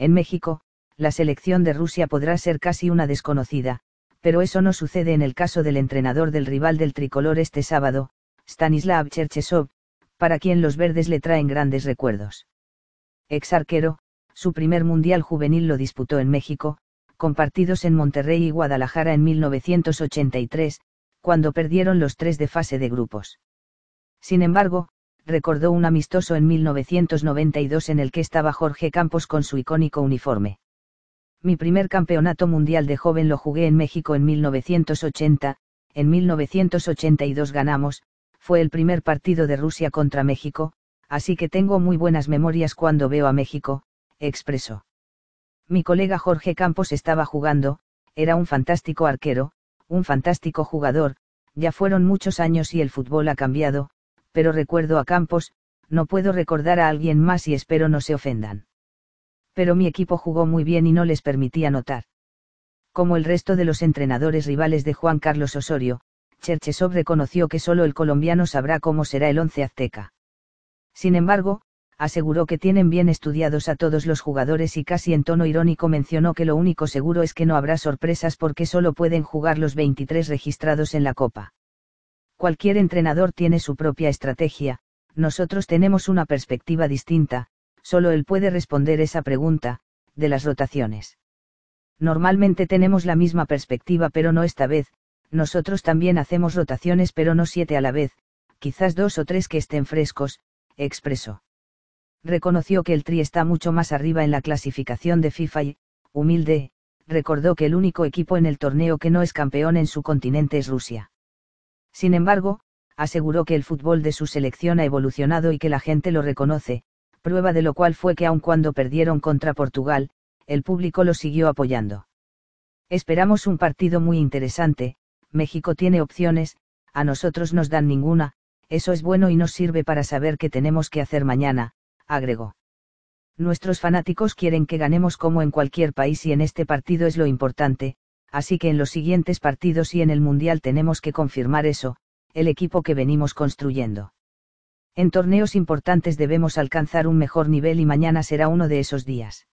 En México, la selección de Rusia podrá ser casi una desconocida, pero eso no sucede en el caso del entrenador del rival del tricolor este sábado, Stanislav Cherchesov, para quien los verdes le traen grandes recuerdos. Ex arquero, su primer mundial juvenil lo disputó en México, con partidos en Monterrey y Guadalajara en 1983, cuando perdieron los tres de fase de grupos. Sin embargo, recordó un amistoso en 1992 en el que estaba Jorge Campos con su icónico uniforme. Mi primer campeonato mundial de joven lo jugué en México en 1980, en 1982 ganamos, fue el primer partido de Rusia contra México, así que tengo muy buenas memorias cuando veo a México, expresó. Mi colega Jorge Campos estaba jugando, era un fantástico arquero, un fantástico jugador, ya fueron muchos años y el fútbol ha cambiado, pero recuerdo a Campos, no puedo recordar a alguien más y espero no se ofendan. Pero mi equipo jugó muy bien y no les permití anotar. Como el resto de los entrenadores rivales de Juan Carlos Osorio, Cherchesov reconoció que solo el colombiano sabrá cómo será el once azteca. Sin embargo, aseguró que tienen bien estudiados a todos los jugadores y casi en tono irónico mencionó que lo único seguro es que no habrá sorpresas porque solo pueden jugar los 23 registrados en la Copa cualquier entrenador tiene su propia estrategia, nosotros tenemos una perspectiva distinta, solo él puede responder esa pregunta, de las rotaciones. Normalmente tenemos la misma perspectiva pero no esta vez, nosotros también hacemos rotaciones pero no siete a la vez, quizás dos o tres que estén frescos, expresó. Reconoció que el Tri está mucho más arriba en la clasificación de FIFA y, humilde, recordó que el único equipo en el torneo que no es campeón en su continente es Rusia. Sin embargo, aseguró que el fútbol de su selección ha evolucionado y que la gente lo reconoce, prueba de lo cual fue que aun cuando perdieron contra Portugal, el público lo siguió apoyando. Esperamos un partido muy interesante, México tiene opciones, a nosotros nos dan ninguna, eso es bueno y nos sirve para saber qué tenemos que hacer mañana, agregó. Nuestros fanáticos quieren que ganemos como en cualquier país y en este partido es lo importante, así que en los siguientes partidos y en el Mundial tenemos que confirmar eso, el equipo que venimos construyendo. En torneos importantes debemos alcanzar un mejor nivel y mañana será uno de esos días.